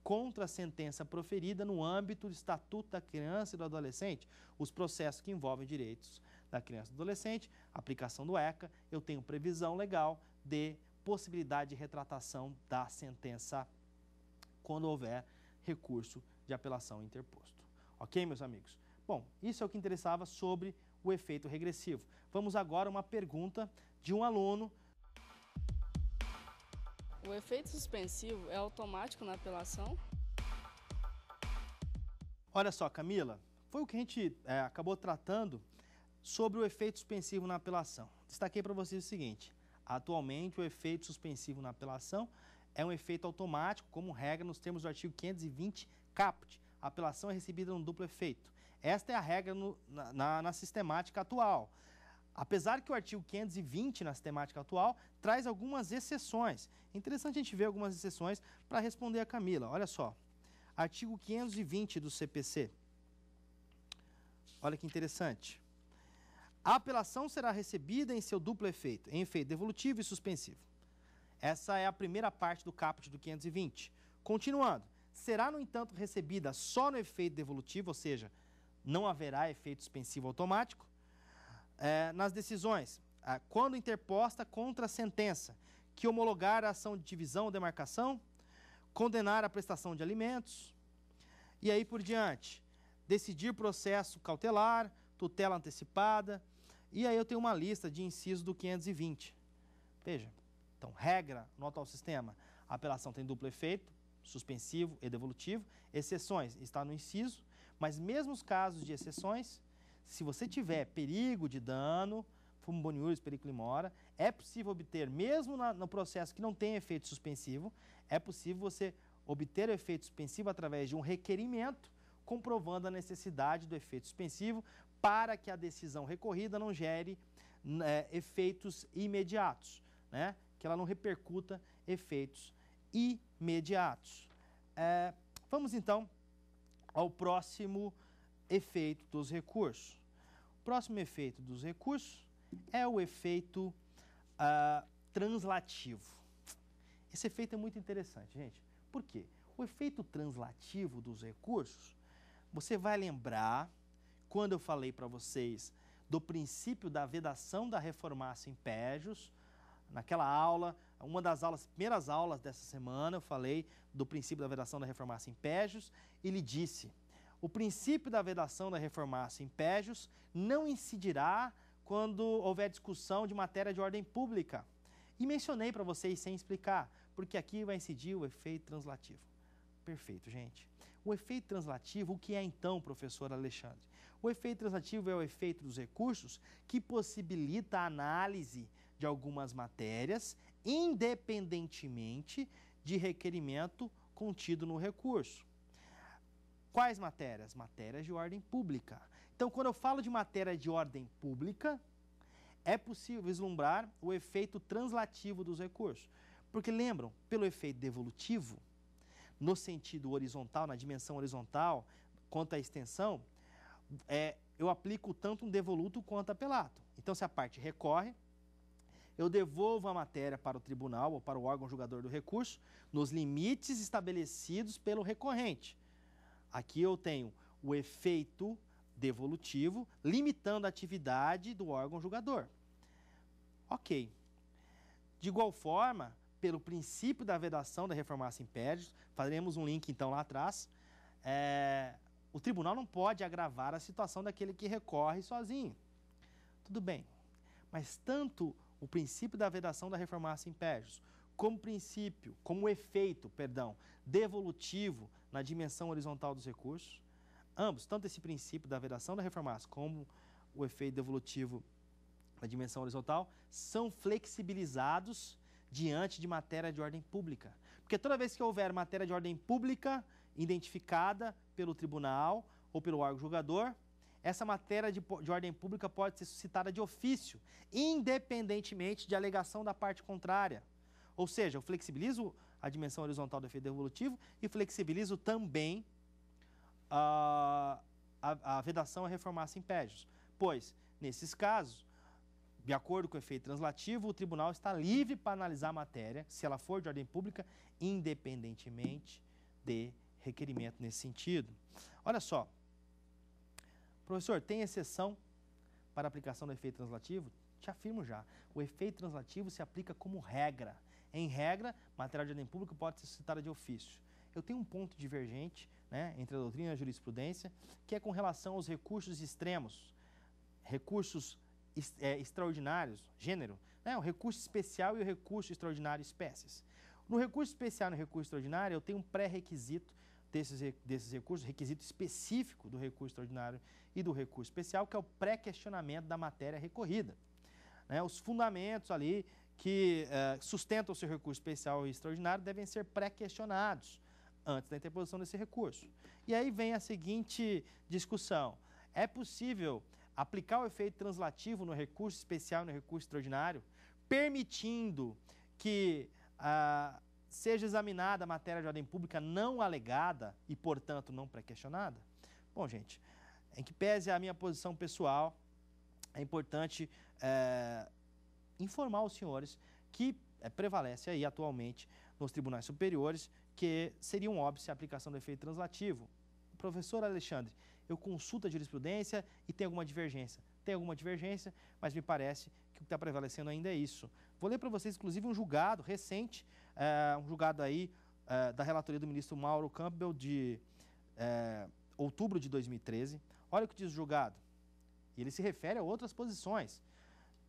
contra a sentença proferida no âmbito do Estatuto da Criança e do Adolescente, os processos que envolvem direitos da criança e do adolescente, aplicação do ECA, eu tenho previsão legal de possibilidade de retratação da sentença quando houver recurso de apelação interposto. Ok, meus amigos? Bom, isso é o que interessava sobre o efeito regressivo. Vamos agora a uma pergunta de um aluno. O efeito suspensivo é automático na apelação? Olha só, Camila, foi o que a gente é, acabou tratando sobre o efeito suspensivo na apelação. Destaquei para vocês o seguinte: atualmente, o efeito suspensivo na apelação é um efeito automático, como regra nos termos do artigo 520 caput. A apelação é recebida no duplo efeito. Esta é a regra no, na, na, na sistemática atual. Apesar que o artigo 520, na sistemática atual, traz algumas exceções. Interessante a gente ver algumas exceções para responder a Camila. Olha só. Artigo 520 do CPC. Olha que interessante. A apelação será recebida em seu duplo efeito, em efeito devolutivo e suspensivo. Essa é a primeira parte do caput do 520. Continuando, será, no entanto, recebida só no efeito devolutivo, ou seja, não haverá efeito suspensivo automático, é, nas decisões, é, quando interposta contra a sentença que homologar a ação de divisão ou demarcação, condenar a prestação de alimentos, e aí por diante, decidir processo cautelar, tutela antecipada, e aí eu tenho uma lista de incisos do 520. Veja, então, regra no atual sistema, a apelação tem duplo efeito, suspensivo e devolutivo. Exceções está no inciso, mas mesmo os casos de exceções, se você tiver perigo de dano, fumo boniúris, perigo limora, é possível obter, mesmo na, no processo que não tem efeito suspensivo, é possível você obter o efeito suspensivo através de um requerimento comprovando a necessidade do efeito suspensivo para que a decisão recorrida não gere é, efeitos imediatos. Né? que ela não repercuta efeitos imediatos. É, vamos então ao próximo efeito dos recursos. O próximo efeito dos recursos é o efeito ah, translativo. Esse efeito é muito interessante, gente. Por quê? O efeito translativo dos recursos, você vai lembrar quando eu falei para vocês do princípio da vedação da reformação em Pejos, naquela aula, uma das aulas, primeiras aulas dessa semana, eu falei do princípio da vedação da reformação em Pégios, ele disse: "O princípio da vedação da reformação em Pégios não incidirá quando houver discussão de matéria de ordem pública". E mencionei para vocês sem explicar, porque aqui vai incidir o efeito translativo. Perfeito, gente. O efeito translativo, o que é então, professor Alexandre? O efeito translativo é o efeito dos recursos que possibilita a análise de algumas matérias, independentemente de requerimento contido no recurso. Quais matérias? Matérias de ordem pública. Então, quando eu falo de matéria de ordem pública, é possível vislumbrar o efeito translativo dos recursos. Porque lembram, pelo efeito devolutivo, no sentido horizontal, na dimensão horizontal, quanto à extensão, é, eu aplico tanto um devoluto quanto apelato. Então, se a parte recorre, eu devolvo a matéria para o tribunal ou para o órgão julgador do recurso nos limites estabelecidos pelo recorrente. Aqui eu tenho o efeito devolutivo limitando a atividade do órgão julgador. Ok. De igual forma, pelo princípio da vedação da reformação impédio, faremos um link então lá atrás, é, o tribunal não pode agravar a situação daquele que recorre sozinho. Tudo bem, mas tanto o princípio da vedação da em impérios, como princípio, como efeito, perdão, devolutivo na dimensão horizontal dos recursos, ambos, tanto esse princípio da vedação da reformação como o efeito devolutivo na dimensão horizontal, são flexibilizados diante de matéria de ordem pública. Porque toda vez que houver matéria de ordem pública identificada pelo tribunal ou pelo órgão julgador, essa matéria de, de ordem pública pode ser suscitada de ofício, independentemente de alegação da parte contrária. Ou seja, eu flexibilizo a dimensão horizontal do efeito devolutivo e flexibilizo também a, ah, a, a vedação a reformar pédios. Pois, nesses casos, de acordo com o efeito translativo, o tribunal está livre para analisar a matéria, se ela for de ordem pública, independentemente de requerimento nesse sentido. Olha só, Professor, tem exceção para aplicação do efeito translativo? Te afirmo já. O efeito translativo se aplica como regra. Em regra, material de ordem pública pode ser citado de ofício. Eu tenho um ponto divergente né, entre a doutrina e a jurisprudência, que é com relação aos recursos extremos, recursos é, extraordinários, gênero, né, o recurso especial e o recurso extraordinário, espécies. No recurso especial e no recurso extraordinário, eu tenho um pré-requisito desses, desses recursos, requisito específico do recurso extraordinário e do recurso especial, que é o pré-questionamento da matéria recorrida. Né? Os fundamentos ali que eh, sustentam o seu recurso especial e extraordinário devem ser pré-questionados antes da interposição desse recurso. E aí vem a seguinte discussão. É possível aplicar o efeito translativo no recurso especial e no recurso extraordinário, permitindo que a ah, seja examinada a matéria de ordem pública não alegada e, portanto, não pré-questionada? Bom, gente, em que pese a minha posição pessoal, é importante é, informar os senhores que é, prevalece aí atualmente nos tribunais superiores que seria um óbice a aplicação do efeito translativo. Professor Alexandre, eu consulto a jurisprudência e tem alguma divergência. Tem alguma divergência, mas me parece que o que está prevalecendo ainda é isso. Vou ler para vocês, inclusive, um julgado recente é, um julgado aí é, da relatoria do ministro Mauro Campbell de é, outubro de 2013. Olha o que diz o julgado. Ele se refere a outras posições.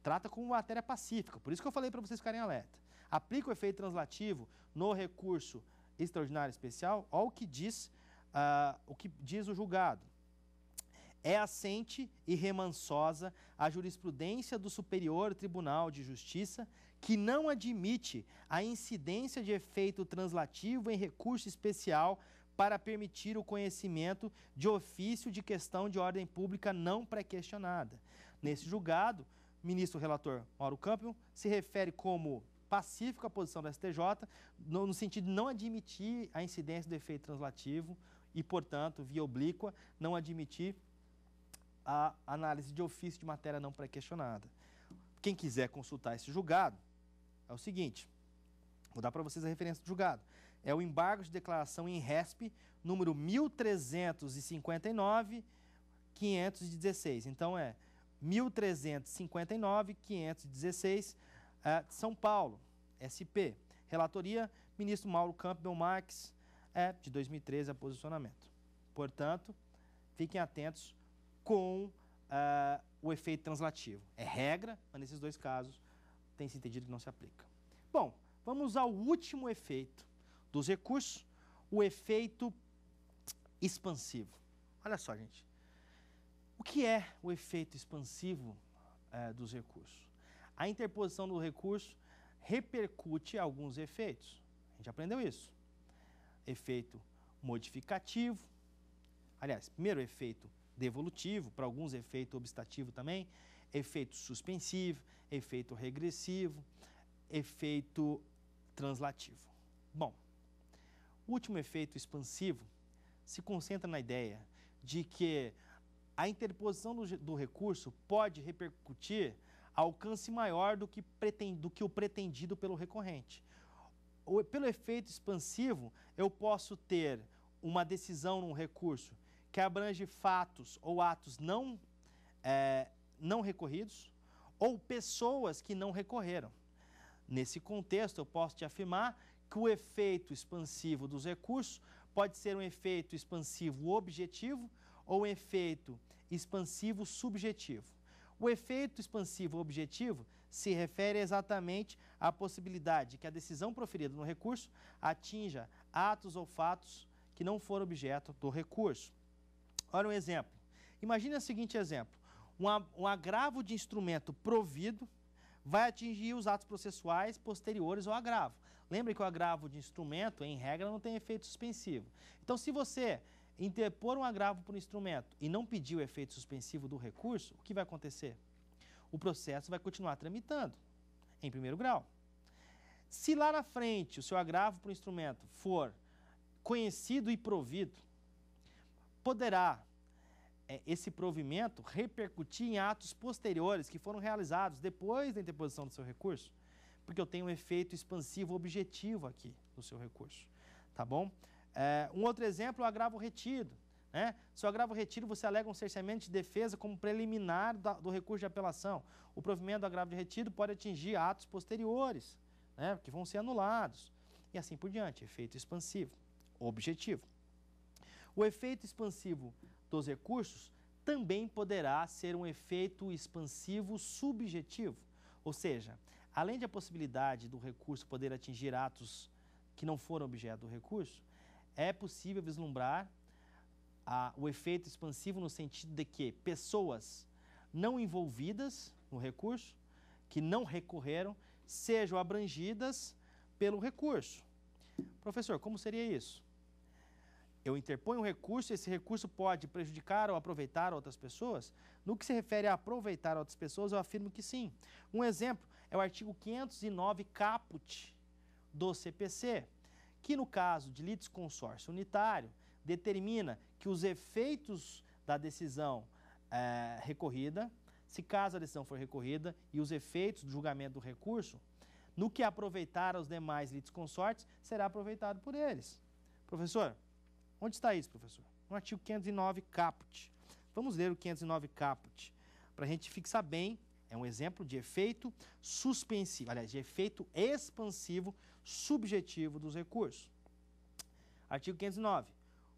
Trata como matéria pacífica, por isso que eu falei para vocês ficarem alerta. Aplica o efeito translativo no recurso extraordinário especial, olha o que diz, uh, o, que diz o julgado. É assente e remansosa a jurisprudência do Superior Tribunal de Justiça, que não admite a incidência de efeito translativo em recurso especial para permitir o conhecimento de ofício de questão de ordem pública não pré-questionada. Nesse julgado, ministro relator Mauro Campion se refere como pacífico à posição do STJ, no, no sentido de não admitir a incidência do efeito translativo e, portanto, via oblíqua, não admitir a análise de ofício de matéria não pré-questionada. Quem quiser consultar esse julgado, é o seguinte, vou dar para vocês a referência do julgado. É o embargo de declaração em RESP, número 1359-516. Então é 1359-516, uh, é, São Paulo, SP. Relatoria, ministro Mauro Campbell Marques, é, de 2013, a posicionamento. Portanto, fiquem atentos com uh, o efeito translativo. É regra, mas nesses dois casos tem se entendido que não se aplica. Bom, vamos ao último efeito dos recursos, o efeito expansivo. Olha só, gente. O que é o efeito expansivo uh, dos recursos? A interposição do recurso repercute alguns efeitos. A gente aprendeu isso. Efeito modificativo, aliás, primeiro efeito devolutivo, para alguns efeito obstativo também, efeito suspensivo, efeito regressivo, efeito translativo. Bom, o último efeito expansivo se concentra na ideia de que a interposição do, do recurso pode repercutir alcance maior do que, pretend, do que o pretendido pelo recorrente. O, pelo efeito expansivo, eu posso ter uma decisão num recurso que abrange fatos ou atos não, é, não recorridos ou pessoas que não recorreram. Nesse contexto, eu posso te afirmar que o efeito expansivo dos recursos pode ser um efeito expansivo objetivo ou um efeito expansivo subjetivo. O efeito expansivo objetivo se refere exatamente à possibilidade de que a decisão proferida no recurso atinja atos ou fatos que não foram objeto do recurso. Olha um exemplo. Imagine o seguinte exemplo: um agravo de instrumento provido vai atingir os atos processuais posteriores ao agravo. Lembre que o agravo de instrumento, em regra, não tem efeito suspensivo. Então, se você interpor um agravo por instrumento e não pedir o efeito suspensivo do recurso, o que vai acontecer? O processo vai continuar tramitando em primeiro grau. Se lá na frente o seu agravo por instrumento for conhecido e provido, poderá é, esse provimento repercutir em atos posteriores que foram realizados depois da interposição do seu recurso, porque eu tenho um efeito expansivo objetivo aqui no seu recurso, tá bom? É, um outro exemplo é o agravo retido. Né? Se o agravo retido, você alega um cerceamento de defesa como preliminar da, do recurso de apelação. O provimento do agravo de retido pode atingir atos posteriores, né? que vão ser anulados. E assim por diante, efeito expansivo, objetivo. O efeito expansivo dos recursos também poderá ser um efeito expansivo subjetivo, ou seja, além da possibilidade do recurso poder atingir atos que não foram objeto do recurso, é possível vislumbrar a, o efeito expansivo no sentido de que pessoas não envolvidas no recurso, que não recorreram, sejam abrangidas pelo recurso. Professor, como seria isso? eu interponho um recurso e esse recurso pode prejudicar ou aproveitar outras pessoas? No que se refere a aproveitar outras pessoas, eu afirmo que sim. Um exemplo é o artigo 509 caput do CPC, que no caso de litisconsórcio unitário, determina que os efeitos da decisão é, recorrida, se caso a decisão for recorrida, e os efeitos do julgamento do recurso, no que aproveitar aos demais litisconsortes, será aproveitado por eles. Professor, Onde está isso, professor? No artigo 509 caput. Vamos ler o 509 caput para a gente fixar bem. É um exemplo de efeito suspensivo, aliás, de efeito expansivo subjetivo dos recursos. Artigo 509.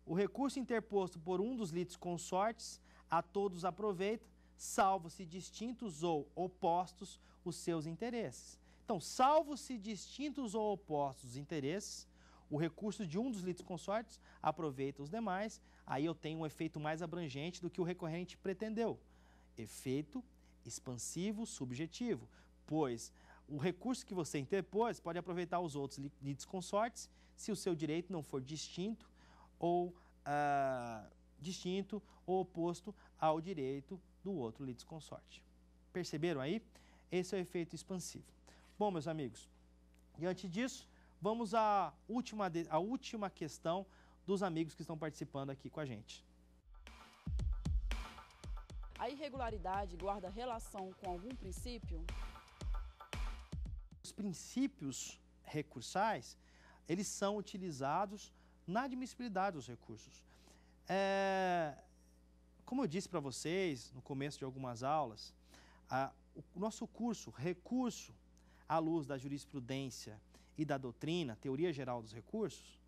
O recurso interposto por um dos litos consortes a todos aproveita, salvo se distintos ou opostos os seus interesses. Então, salvo se distintos ou opostos os interesses, o recurso de um dos consortes aproveita os demais, aí eu tenho um efeito mais abrangente do que o recorrente pretendeu. Efeito expansivo subjetivo, pois o recurso que você interpôs pode aproveitar os outros consortes se o seu direito não for distinto ou ah, distinto ou oposto ao direito do outro consorte. Perceberam aí? Esse é o efeito expansivo. Bom, meus amigos, diante disso, Vamos à última, à última questão dos amigos que estão participando aqui com a gente. A irregularidade guarda relação com algum princípio? Os princípios recursais, eles são utilizados na admissibilidade dos recursos. É, como eu disse para vocês no começo de algumas aulas, a, o nosso curso, recurso à luz da jurisprudência e da doutrina, teoria geral dos recursos,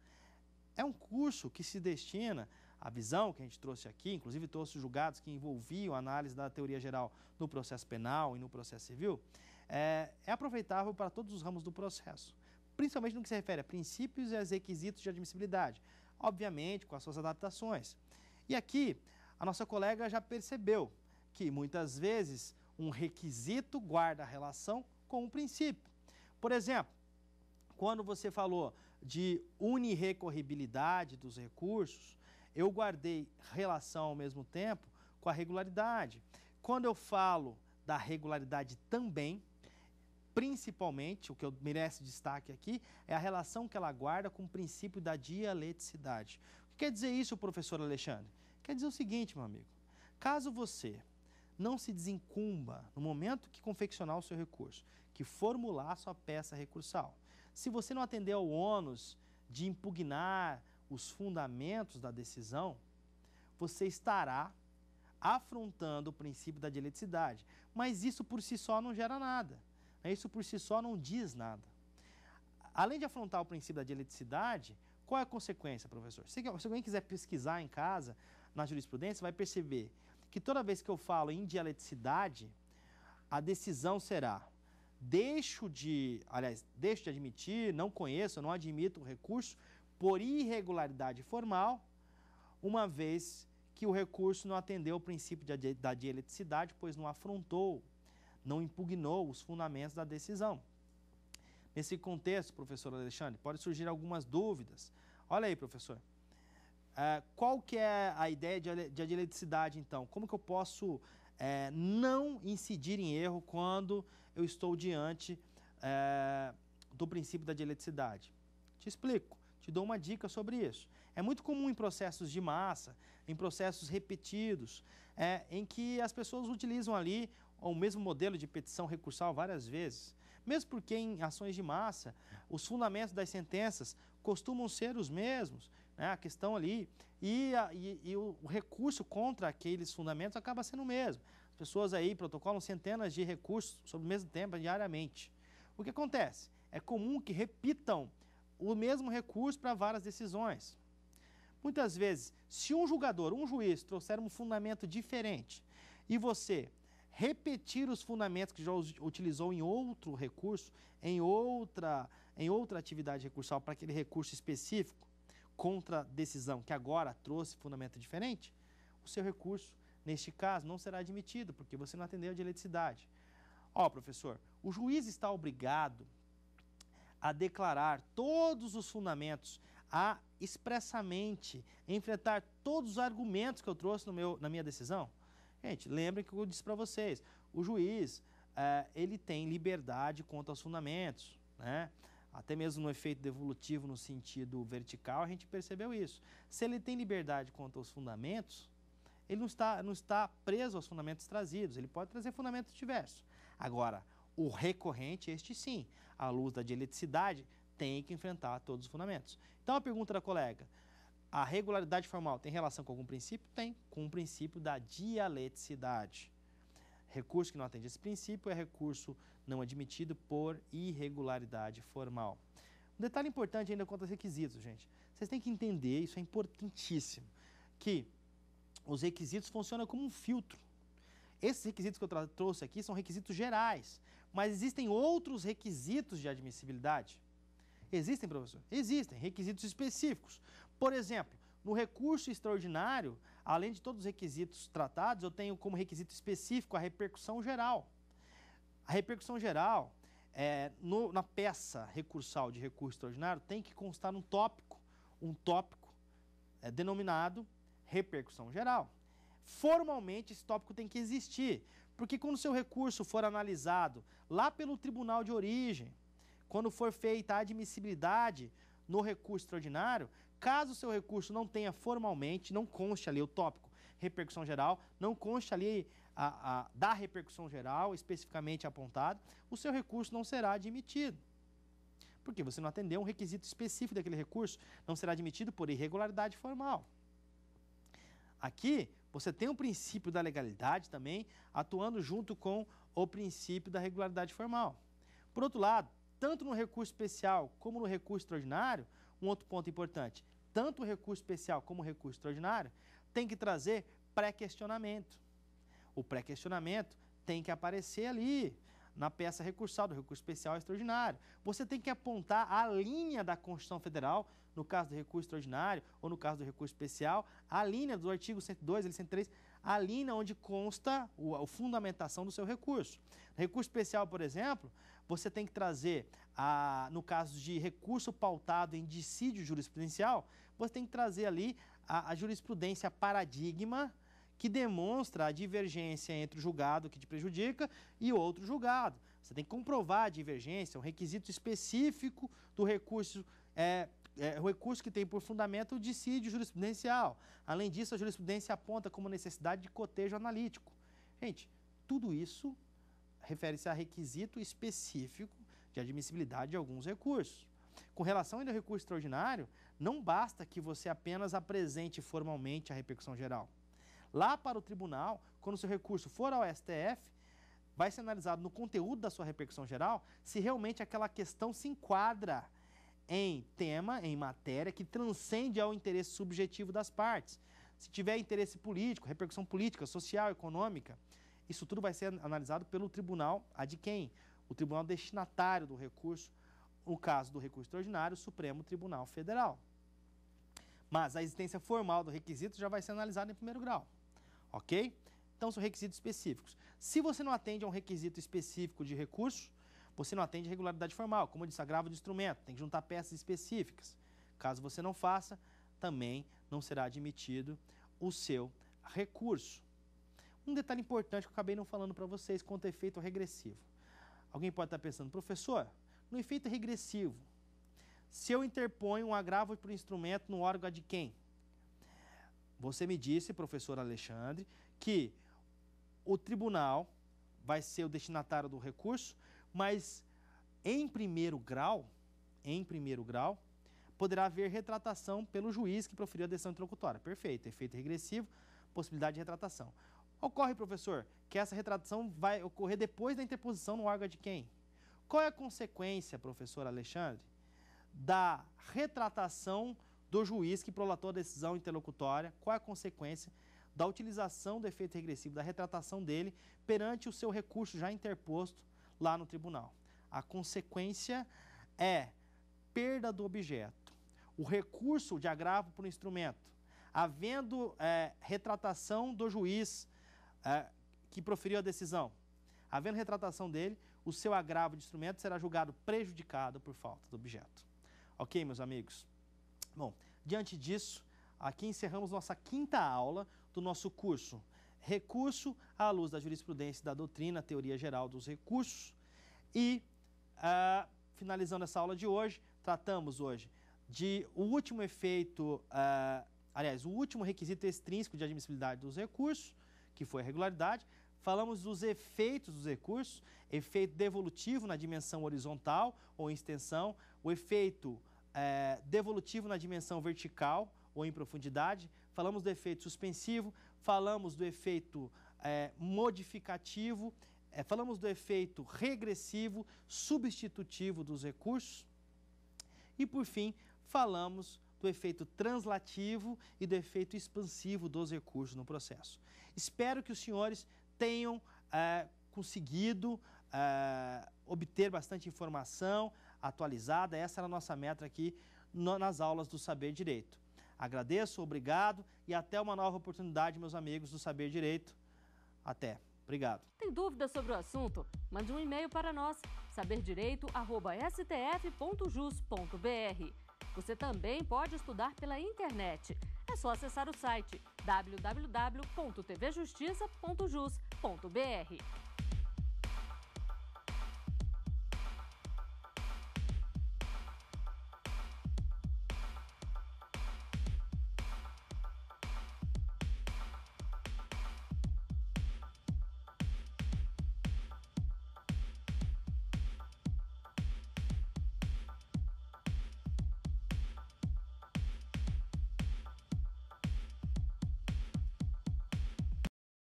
é um curso que se destina à visão que a gente trouxe aqui, inclusive trouxe julgados que envolviam a análise da teoria geral no processo penal e no processo civil, é, é aproveitável para todos os ramos do processo, principalmente no que se refere a princípios e aos requisitos de admissibilidade, obviamente com as suas adaptações. E aqui, a nossa colega já percebeu que muitas vezes um requisito guarda relação com um princípio. Por exemplo, quando você falou de unirrecorribilidade dos recursos, eu guardei relação ao mesmo tempo com a regularidade. Quando eu falo da regularidade também, principalmente, o que eu merece destaque aqui, é a relação que ela guarda com o princípio da dialeticidade. O que quer dizer isso, professor Alexandre? Quer dizer o seguinte, meu amigo. Caso você não se desencumba no momento que confeccionar o seu recurso, que formular a sua peça recursal, se você não atender ao ônus de impugnar os fundamentos da decisão, você estará afrontando o princípio da dialeticidade. Mas isso por si só não gera nada. Isso por si só não diz nada. Além de afrontar o princípio da dialeticidade, qual é a consequência, professor? Se, se alguém quiser pesquisar em casa, na jurisprudência, vai perceber que toda vez que eu falo em dialeticidade, a decisão será deixo de, aliás, deixo de admitir, não conheço, não admito o recurso por irregularidade formal, uma vez que o recurso não atendeu o princípio de, da dieleticidade, pois não afrontou, não impugnou os fundamentos da decisão. Nesse contexto, professor Alexandre, pode surgir algumas dúvidas. Olha aí, professor. É, qual que é a ideia de, de então? Como que eu posso é, não incidir em erro quando eu estou diante é, do princípio da dieleticidade? Te explico, te dou uma dica sobre isso. É muito comum em processos de massa, em processos repetidos, é, em que as pessoas utilizam ali o mesmo modelo de petição recursal várias vezes. Mesmo porque em ações de massa, os fundamentos das sentenças costumam ser os mesmos, né? a questão ali, e, a, e, e o recurso contra aqueles fundamentos acaba sendo o mesmo pessoas aí protocolam centenas de recursos sobre o mesmo tema diariamente. O que acontece? É comum que repitam o mesmo recurso para várias decisões. Muitas vezes, se um julgador, um juiz, trouxer um fundamento diferente e você repetir os fundamentos que já utilizou em outro recurso, em outra, em outra atividade recursal para aquele recurso específico, contra a decisão que agora trouxe fundamento diferente, o seu recurso Neste caso, não será admitido, porque você não atendeu a de eletricidade. Ó, professor, o juiz está obrigado a declarar todos os fundamentos, a expressamente enfrentar todos os argumentos que eu trouxe no meu, na minha decisão? Gente, lembrem que eu disse para vocês, o juiz, é, ele tem liberdade quanto aos fundamentos, né? Até mesmo no efeito devolutivo no sentido vertical, a gente percebeu isso. Se ele tem liberdade quanto aos fundamentos, ele não está, não está preso aos fundamentos trazidos, ele pode trazer fundamentos diversos. Agora, o recorrente, este sim, à luz da dieleticidade, tem que enfrentar todos os fundamentos. Então, a pergunta da colega, a regularidade formal tem relação com algum princípio? Tem, com o princípio da dialeticidade. Recurso que não atende esse princípio é recurso não admitido por irregularidade formal. Um detalhe importante ainda quanto aos requisitos, gente. Vocês têm que entender, isso é importantíssimo, que os requisitos funcionam como um filtro. Esses requisitos que eu trouxe aqui são requisitos gerais, mas existem outros requisitos de admissibilidade. Existem, professor? Existem requisitos específicos. Por exemplo, no recurso extraordinário, além de todos os requisitos tratados, eu tenho como requisito específico a repercussão geral. A repercussão geral, é, no, na peça recursal de recurso extraordinário, tem que constar um tópico, um tópico é, denominado repercussão geral. Formalmente, esse tópico tem que existir, porque quando seu recurso for analisado lá pelo tribunal de origem, quando for feita a admissibilidade no recurso extraordinário, caso seu recurso não tenha formalmente, não conste ali o tópico repercussão geral, não conste ali a, a, da repercussão geral especificamente apontado, o seu recurso não será admitido. Porque você não atendeu um requisito específico daquele recurso, não será admitido por irregularidade formal. Aqui você tem o princípio da legalidade também atuando junto com o princípio da regularidade formal. Por outro lado, tanto no recurso especial como no recurso extraordinário, um outro ponto importante, tanto o recurso especial como o recurso extraordinário tem que trazer pré-questionamento. O pré-questionamento tem que aparecer ali na peça recursal do recurso especial extraordinário. Você tem que apontar a linha da Constituição Federal no caso do recurso extraordinário ou no caso do recurso especial, a linha do artigo 102, e 103, a linha onde consta o, a fundamentação do seu recurso. Recurso especial, por exemplo, você tem que trazer, a, no caso de recurso pautado em dissídio jurisprudencial, você tem que trazer ali a, a jurisprudência paradigma que demonstra a divergência entre o julgado que te prejudica e outro julgado. Você tem que comprovar a divergência, um requisito específico do recurso é, é, recurso que tem por fundamento o dissídio jurisprudencial. Além disso, a jurisprudência aponta como necessidade de cotejo analítico. Gente, tudo isso refere-se a requisito específico de admissibilidade de alguns recursos. Com relação ainda ao recurso extraordinário, não basta que você apenas apresente formalmente a repercussão geral. Lá para o tribunal, quando o seu recurso for ao STF, vai ser analisado no conteúdo da sua repercussão geral se realmente aquela questão se enquadra em tema, em matéria, que transcende ao interesse subjetivo das partes. Se tiver interesse político, repercussão política, social, econômica, isso tudo vai ser analisado pelo tribunal a de quem? O tribunal destinatário do recurso, no caso do recurso extraordinário, o Supremo Tribunal Federal. Mas a existência formal do requisito já vai ser analisada em primeiro grau, ok? Então, são requisitos específicos. Se você não atende a um requisito específico de recurso, você não atende regularidade formal, como eu disse, agravo de instrumento, tem que juntar peças específicas. Caso você não faça, também não será admitido o seu recurso. Um detalhe importante que eu acabei não falando para vocês quanto ao efeito regressivo. Alguém pode estar pensando, professor, no efeito regressivo, se eu interponho um agravo o instrumento no órgão de quem? Você me disse, professor Alexandre, que o tribunal vai ser o destinatário do recurso, mas em primeiro grau, em primeiro grau, poderá haver retratação pelo juiz que proferiu a decisão interlocutória. Perfeito, efeito regressivo, possibilidade de retratação. Ocorre, professor, que essa retratação vai ocorrer depois da interposição no órgão de quem? Qual é a consequência, professor Alexandre, da retratação do juiz que prolatou a decisão interlocutória? Qual é a consequência da utilização do efeito regressivo, da retratação dele perante o seu recurso já interposto lá no tribunal. A consequência é perda do objeto, o recurso de agravo por instrumento, havendo é, retratação do juiz é, que proferiu a decisão. Havendo retratação dele, o seu agravo de instrumento será julgado prejudicado por falta do objeto. Ok, meus amigos? Bom, diante disso, aqui encerramos nossa quinta aula do nosso curso recurso à luz da jurisprudência da doutrina, teoria geral dos recursos. E, ah, finalizando essa aula de hoje, tratamos hoje de o último efeito, ah, aliás, o último requisito extrínseco de admissibilidade dos recursos, que foi a regularidade. Falamos dos efeitos dos recursos, efeito devolutivo na dimensão horizontal ou em extensão, o efeito eh, devolutivo na dimensão vertical ou em profundidade. Falamos do efeito suspensivo, falamos do efeito é, modificativo, é, falamos do efeito regressivo, substitutivo dos recursos e, por fim, falamos do efeito translativo e do efeito expansivo dos recursos no processo. Espero que os senhores tenham é, conseguido é, obter bastante informação atualizada. Essa era a nossa meta aqui no, nas aulas do Saber Direito. Agradeço, obrigado e até uma nova oportunidade, meus amigos do Saber Direito. Até. Obrigado. Tem dúvidas sobre o assunto? Mande um e-mail para nós, saberdireito.stf.jus.br. Você também pode estudar pela internet. É só acessar o site www.tvjustiça.jus.br.